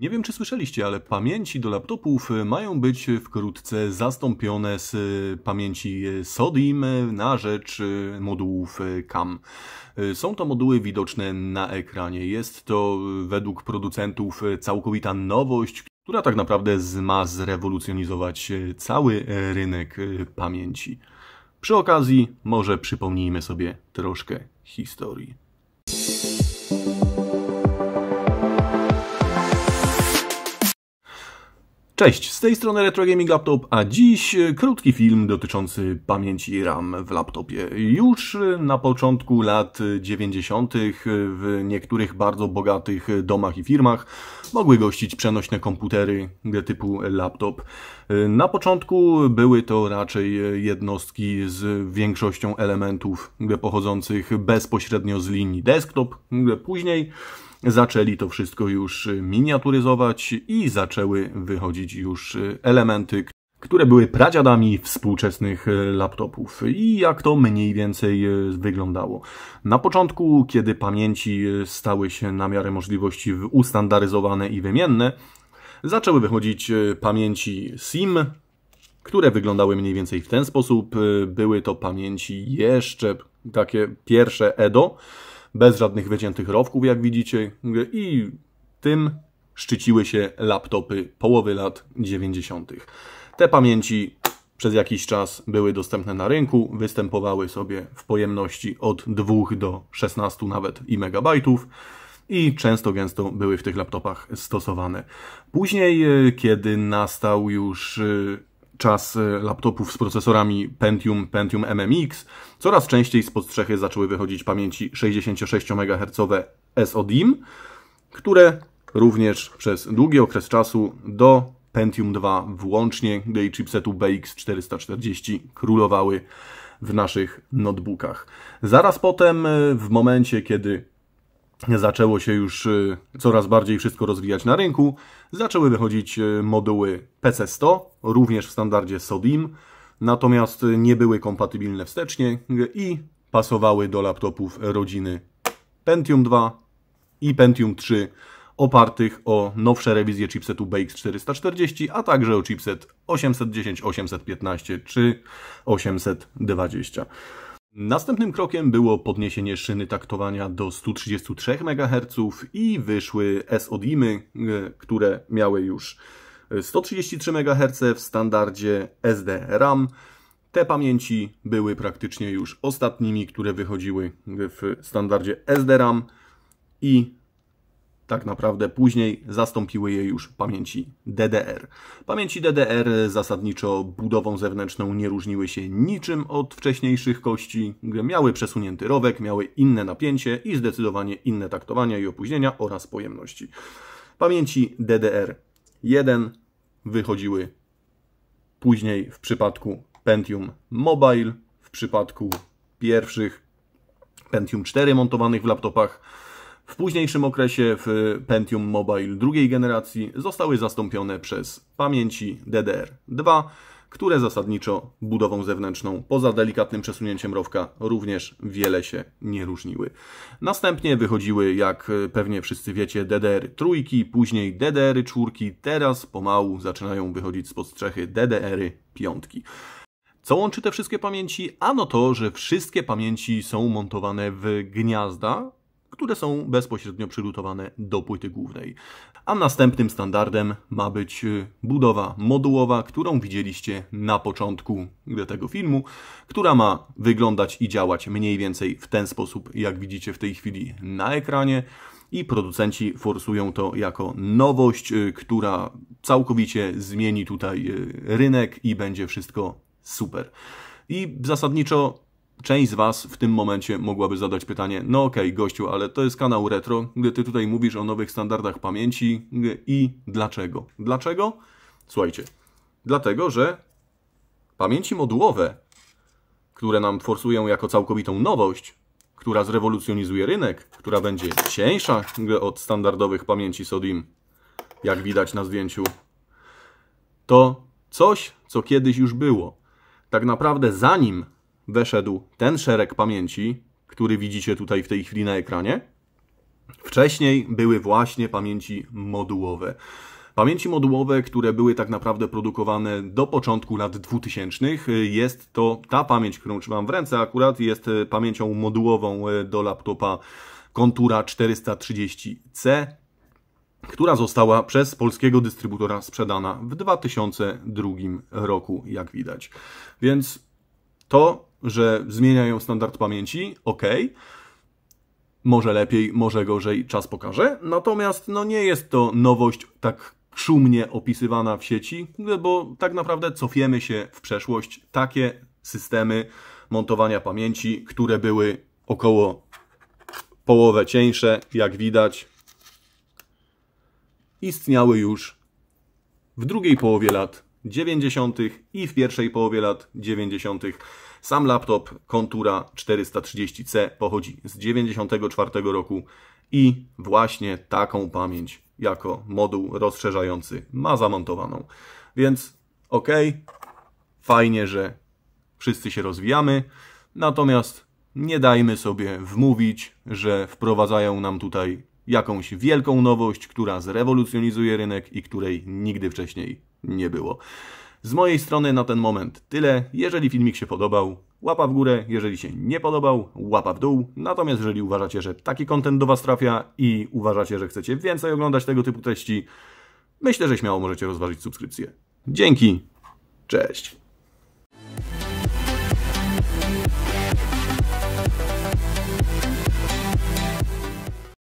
Nie wiem, czy słyszeliście, ale pamięci do laptopów e, mają być wkrótce zastąpione z e, pamięci e, SODIM na rzecz modułów CAM. Są to moduły widoczne na ekranie. Jest to według producentów całkowita nowość, która tak naprawdę ma zrewolucjonizować cały rynek pamięci. Przy okazji, może przypomnijmy sobie troszkę historii. Cześć, z tej strony Retro Gaming Laptop, a dziś e, krótki film dotyczący pamięci RAM w laptopie. Już e, na początku lat 90. E, w niektórych bardzo bogatych domach i firmach mogły gościć przenośne komputery typu laptop. Na początku były to raczej jednostki z większością elementów pochodzących bezpośrednio z linii desktop, później zaczęli to wszystko już miniaturyzować i zaczęły wychodzić już elementy, które były pradziadami współczesnych laptopów i jak to mniej więcej wyglądało. Na początku, kiedy pamięci stały się na miarę możliwości ustandaryzowane i wymienne, zaczęły wychodzić pamięci SIM, które wyglądały mniej więcej w ten sposób. Były to pamięci jeszcze takie pierwsze EDO, bez żadnych wyciętych rowków, jak widzicie, i tym szczyciły się laptopy połowy lat 90. Te pamięci przez jakiś czas były dostępne na rynku, występowały sobie w pojemności od 2 do 16 nawet i megabajtów i często gęsto były w tych laptopach stosowane. Później, e, kiedy nastał już e, czas y, laptopów z procesorami Pentium, Pentium MMX, coraz częściej z strzechy zaczęły wychodzić pamięci 66 MHz SODIM, które również przez długi okres czasu do Pentium 2 włącznie, gdy chipsetu BX440 królowały w naszych notebookach. Zaraz potem, y, w momencie kiedy zaczęło się już y, coraz bardziej wszystko rozwijać na rynku. Zaczęły wychodzić y, moduły PC100, również w standardzie SODIM, natomiast nie były kompatybilne wstecznie y, i pasowały do laptopów rodziny Pentium 2 i Pentium 3 opartych o nowsze rewizje chipsetu BX 440, a także o chipset 810, 815 czy 820. Następnym krokiem było podniesienie szyny taktowania do 133 MHz i wyszły SODIMy, e, które miały już 133 MHz w standardzie SDRAM. Te pamięci były praktycznie już ostatnimi, które wychodziły w standardzie SDRAM. i tak naprawdę później zastąpiły je już pamięci DDR. Pamięci DDR zasadniczo budową zewnętrzną nie różniły się niczym od wcześniejszych kości. Miały przesunięty rowek, miały inne napięcie i zdecydowanie inne taktowania i opóźnienia oraz pojemności. Pamięci DDR1 wychodziły później w przypadku Pentium Mobile, w przypadku pierwszych Pentium 4 montowanych w laptopach w późniejszym okresie w Pentium Mobile drugiej generacji zostały zastąpione przez pamięci DDR2, które zasadniczo budową zewnętrzną, poza delikatnym przesunięciem rowka, również wiele się nie różniły. Następnie wychodziły, jak pewnie wszyscy wiecie, DDR trójki, później DDR czwórki, teraz pomału zaczynają wychodzić spod strzechy DDR piątki. Co łączy te wszystkie pamięci? Ano to, że wszystkie pamięci są montowane w gniazda, które są bezpośrednio przylutowane do płyty głównej. A następnym standardem ma być y, budowa modułowa, którą widzieliście na początku tego filmu, która ma wyglądać i działać mniej więcej w ten sposób, jak widzicie w tej chwili na ekranie i producenci forsują to jako nowość, y, która całkowicie zmieni tutaj y, rynek i będzie wszystko super. I zasadniczo część z Was w tym momencie mogłaby zadać pytanie, no okej, okay, gościu, ale to jest kanał retro, gdy Ty tutaj mówisz o nowych standardach pamięci i dlaczego? Dlaczego? Słuchajcie, dlatego, że pamięci modułowe, które nam forsują jako całkowitą nowość, która zrewolucjonizuje rynek, która będzie cieńsza od standardowych pamięci SODIM, jak widać na zdjęciu, to coś, co kiedyś już było. Tak naprawdę zanim weszedł ten szereg pamięci, który widzicie tutaj w tej chwili na ekranie. Wcześniej były właśnie pamięci modułowe. Pamięci modułowe, które były tak naprawdę produkowane do początku lat 2000. Jest to ta pamięć, którą trzymam w ręce, akurat jest pamięcią modułową do laptopa Kontura 430C, która została przez polskiego dystrybutora sprzedana w 2002 roku, jak widać. Więc to, że zmieniają standard pamięci, ok. Może lepiej, może gorzej, czas pokaże. Natomiast no, nie jest to nowość tak szumnie opisywana w sieci, bo tak naprawdę cofiemy się w przeszłość. Takie systemy montowania pamięci, które były około połowę cieńsze, jak widać, istniały już w drugiej połowie lat 90. i w pierwszej połowie lat 90. Sam laptop Kontura 430C pochodzi z 94 roku i właśnie taką pamięć jako moduł rozszerzający ma zamontowaną. Więc ok, fajnie, że wszyscy się rozwijamy, natomiast nie dajmy sobie wmówić, że wprowadzają nam tutaj jakąś wielką nowość, która zrewolucjonizuje rynek i której nigdy wcześniej nie było. Z mojej strony na ten moment tyle. Jeżeli filmik się podobał, łapa w górę. Jeżeli się nie podobał, łapa w dół. Natomiast jeżeli uważacie, że taki kontent do Was trafia i uważacie, że chcecie więcej oglądać tego typu treści, myślę, że śmiało możecie rozważyć subskrypcję. Dzięki, cześć!